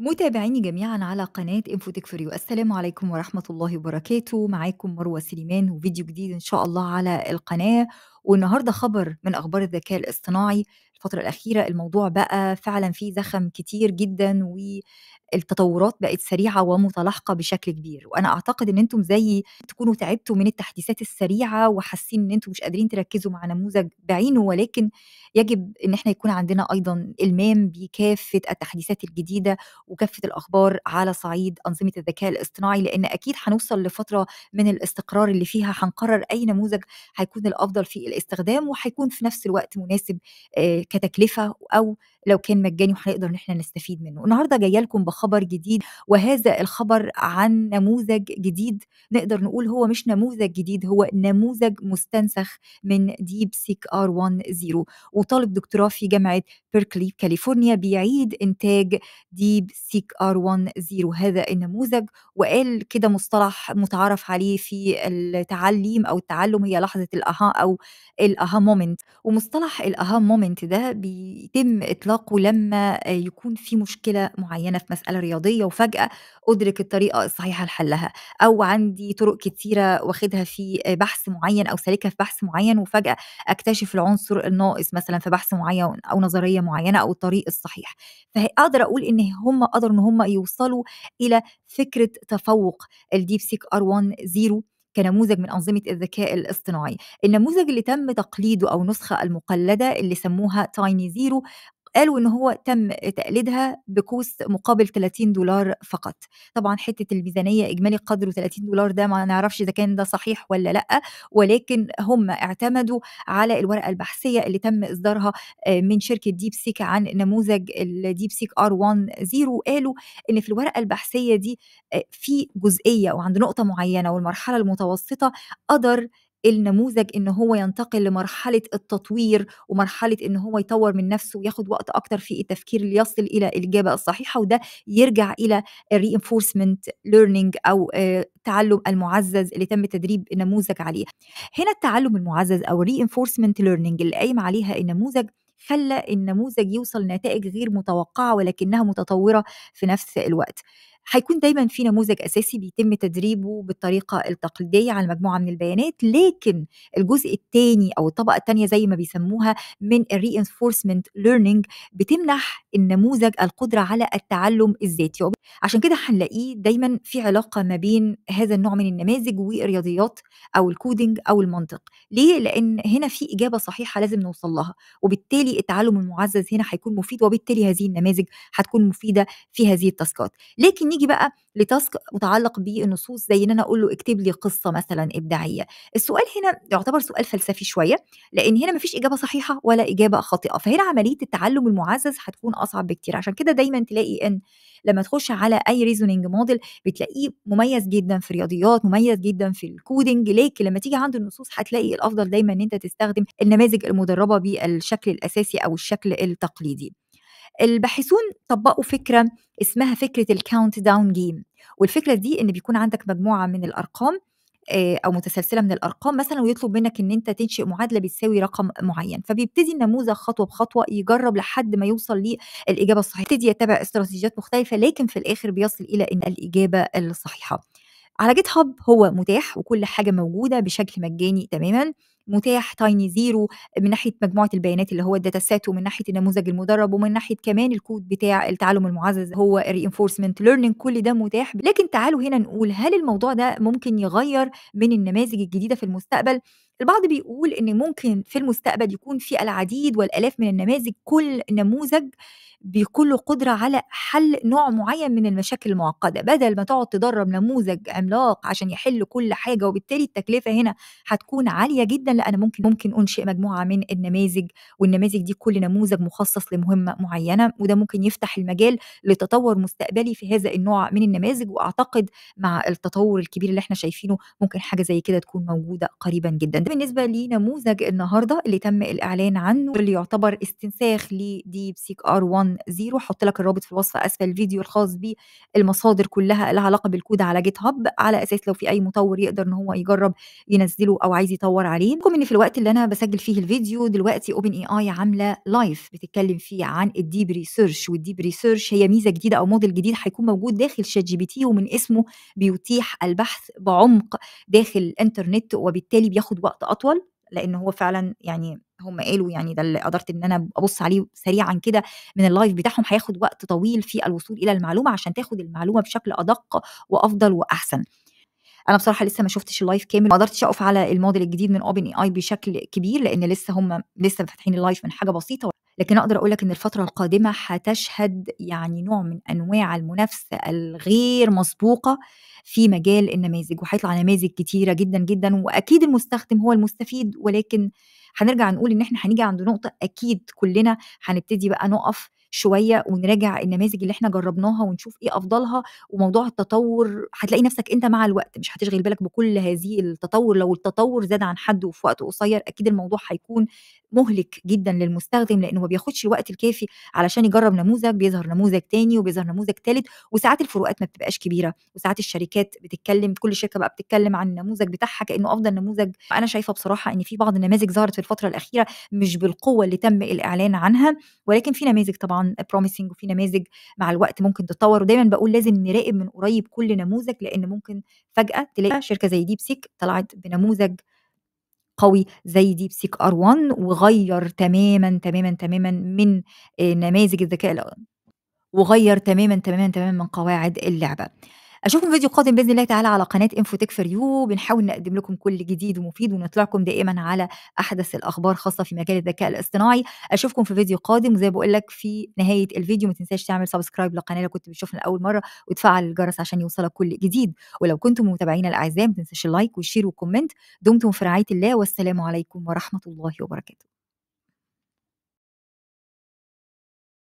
متابعيني جميعا على قناة انفوتك فريو السلام عليكم ورحمة الله وبركاته معاكم مروة سليمان وفيديو جديد ان شاء الله على القناة والنهارده خبر من اخبار الذكاء الاصطناعي الفتره الاخيره الموضوع بقى فعلا فيه زخم كتير جدا والتطورات بقت سريعه ومتلاحقه بشكل كبير وانا اعتقد ان انتم زي تكونوا تعبتوا من التحديثات السريعه وحاسين ان انتم مش قادرين تركزوا مع نموذج بعينه ولكن يجب ان احنا يكون عندنا ايضا المام بكافه التحديثات الجديده وكافه الاخبار على صعيد انظمه الذكاء الاصطناعي لان اكيد هنوصل لفتره من الاستقرار اللي فيها هنقرر اي نموذج هيكون الافضل في الاستخدام وهيكون في نفس الوقت مناسب آه، كتكلفه او لو كان مجاني وهنقدر ان احنا نستفيد منه. النهارده جايه لكم بخبر جديد وهذا الخبر عن نموذج جديد نقدر نقول هو مش نموذج جديد هو نموذج مستنسخ من ديب سيك ار 10 وطالب دكتوراه في جامعه بيركلي كاليفورنيا بيعيد انتاج ديب سيك ار 10 هذا النموذج وقال كده مصطلح متعارف عليه في التعليم او التعلم هي لحظه الاها او الأها مومنت ومصطلح الأها مومنت ده بيتم إطلاقه لما يكون في مشكلة معينة في مسألة رياضية وفجأة أدرك الطريقة الصحيحة لحلها أو عندي طرق كتيرة واخدها في بحث معين أو سالكها في بحث معين وفجأة أكتشف العنصر الناقص مثلا في بحث معين أو نظرية معينة أو الطريق الصحيح فأقدر أقول إن هم قدروا إن هم يوصلوا إلى فكرة تفوق الديب سيك ار 1 0 كنموذج من أنظمة الذكاء الاصطناعي النموذج اللي تم تقليده أو نسخة المقلدة اللي سموها تايني زيرو قالوا ان هو تم تقليدها بكوس مقابل 30 دولار فقط طبعا حته الميزانيه اجمالي قدره 30 دولار ده ما نعرفش اذا كان ده صحيح ولا لا ولكن هم اعتمدوا على الورقه البحثيه اللي تم اصدارها آه، من شركه ديب سيك عن نموذج الديب سيك ار 10 وقالوا ان في الورقه البحثيه دي آه، في جزئيه وعند نقطه معينه والمرحله المتوسطه قدر النموذج ان هو ينتقل لمرحله التطوير ومرحله ان هو يطور من نفسه وياخد وقت اكتر في التفكير ليصل الى الاجابه الصحيحه وده يرجع الى الرينفورسمنت ليرنينج او التعلم آه، المعزز اللي تم تدريب النموذج عليه هنا التعلم المعزز او الرينفورسمنت ليرنينج اللي قايم عليها النموذج خلى النموذج يوصل نتائج غير متوقعه ولكنها متطوره في نفس الوقت هيكون دايما في نموذج اساسي بيتم تدريبه بالطريقه التقليديه على مجموعه من البيانات لكن الجزء الثاني او الطبقه الثانيه زي ما بيسموها من الري انفورسمنت ليرنينج بتمنح النموذج القدره على التعلم الذاتي عشان كده هنلاقيه دايما في علاقه ما بين هذا النوع من النماذج والرياضيات او الكودينج او المنطق ليه لان هنا في اجابه صحيحه لازم نوصل لها وبالتالي التعلم المعزز هنا هيكون مفيد وبالتالي هذه النماذج هتكون مفيده في هذه التاسكات لكن نيجي بقى لتاسك متعلق بالنصوص زي ان انا اقول له اكتب لي قصه مثلا ابداعيه السؤال هنا يعتبر سؤال فلسفي شويه لان هنا مفيش اجابه صحيحه ولا اجابه خاطئه فهنا عمليه التعلم المعزز هتكون اصعب بكتير عشان كده دايما تلاقي ان لما تخش على اي ريزونينج موديل بتلاقيه مميز جدا في الرياضيات مميز جدا في الكودينج لكن لما تيجي عند النصوص هتلاقي الافضل دايما ان انت تستخدم النماذج المدربه بالشكل الاساسي او الشكل التقليدي الباحثون طبقوا فكرة اسمها فكرة الكاونت داون جيم والفكرة دي إن بيكون عندك مجموعة من الأرقام آه، او متسلسله من الارقام مثلا ويطلب منك ان انت تنشئ معادله بتساوي رقم معين فبيبتدي النموذج خطوه بخطوه يجرب لحد ما يوصل للاجابه الصحيحه يبتدي يتبع استراتيجيات مختلفه لكن في الاخر بيصل الى ان الاجابه الصحيحه على جيت هاب هو متاح وكل حاجه موجوده بشكل مجاني تماما متاح تايني زيرو من ناحيه مجموعه البيانات اللي هو الداتا سيت ومن ناحيه النموذج المدرب ومن ناحيه كمان الكود بتاع التعلم المعزز هو reinforcement learning كل ده متاح لكن تعالوا هنا نقول هل الموضوع ده ممكن يغير من النماذج الجديده في المستقبل البعض بيقول ان ممكن في المستقبل يكون في العديد والالاف من النماذج كل نموذج بيكون له قدره على حل نوع معين من المشاكل المعقده بدل ما تقعد تدرب نموذج عملاق عشان يحل كل حاجه وبالتالي التكلفه هنا هتكون عاليه جدا لا انا ممكن ممكن انشئ مجموعه من النماذج والنماذج دي كل نموذج مخصص لمهمه معينه وده ممكن يفتح المجال لتطور مستقبلي في هذا النوع من النماذج واعتقد مع التطور الكبير اللي احنا شايفينه ممكن حاجه زي كده تكون موجوده قريبا جدا ده بالنسبه لنموذج النهارده اللي تم الاعلان عنه واللي يعتبر استنساخ لديب سيك ار 1 هحط لك الرابط في الوصف اسفل الفيديو الخاص بالمصادر كلها لها علاقه بالكود على جيت هاب على اساس لو في اي مطور يقدر ان هو يجرب ينزله او عايز يطور عليه بحكم ان في الوقت اللي انا بسجل فيه الفيديو دلوقتي اوبن اي اي عامله لايف بتتكلم فيه عن الديب ريسيرش والديب ريسيرش هي ميزه جديده او موديل جديد هيكون موجود داخل شات جي بي تي ومن اسمه بيتيح البحث بعمق داخل الانترنت وبالتالي بياخد وقت وقت اطول لان هو فعلا يعني هم قالوا يعني ده اللي قدرت ان انا ابص عليه سريعا كده من اللايف بتاعهم هياخد وقت طويل في الوصول الى المعلومه عشان تاخد المعلومه بشكل ادق وافضل واحسن انا بصراحه لسه ما شفتش اللايف كامل ما قدرتش اقف على الموديل الجديد من اوبن اي اي بشكل كبير لان لسه هم لسه فاتحين اللايف من حاجه بسيطه لكن اقدر اقول لك ان الفتره القادمه هتشهد يعني نوع من انواع المنافسه الغير مسبوقه في مجال النماذج وهيطلع نماذج كتيره جدا جدا واكيد المستخدم هو المستفيد ولكن هنرجع نقول ان احنا هنيجي عند نقطه اكيد كلنا هنبتدي بقى نقف شويه ونراجع النماذج اللي احنا جربناها ونشوف ايه افضلها وموضوع التطور هتلاقي نفسك انت مع الوقت مش هتشغل بالك بكل هذه التطور لو التطور زاد عن حد وفي وقت قصير اكيد الموضوع هيكون مهلك جدا للمستخدم لانه ما بياخدش الوقت الكافي علشان يجرب نموذج بيظهر نموذج تاني وبيظهر نموذج تالت وساعات الفروقات ما بتبقاش كبيره وساعات الشركات بتتكلم كل شركه بقى بتتكلم عن النموذج بتاعها كانه افضل نموذج انا شايفه بصراحه ان في بعض النماذج ظهرت في الفتره الاخيره مش بالقوه اللي تم الاعلان عنها ولكن في نماذج طبعا طبعا بروميسنج وفي نماذج مع الوقت ممكن تتطور ودايما بقول لازم نراقب من قريب كل نموذج لان ممكن فجاه تلاقي شركه زي ديب سيك طلعت بنموذج قوي زي ديب سيك ار 1 وغير تماما تماما تماما من آه، نماذج الذكاء وغير تماما تماما تماما من قواعد اللعبه اشوفكم فيديو قادم باذن الله تعالى على قناه انفوتك فور يو بنحاول نقدم لكم كل جديد ومفيد ونطلعكم دائما على احدث الاخبار خاصه في مجال الذكاء الاصطناعي اشوفكم في فيديو قادم وزي بقول لك في نهايه الفيديو ما تنساش تعمل سبسكرايب للقناه لو كنت بتشوفنا لاول مره وتفعل الجرس عشان يوصلك كل جديد ولو كنتم متابعينا الاعزاء ما تنساش اللايك والشير والكومنت دمتم في رعايه الله والسلام عليكم ورحمه الله وبركاته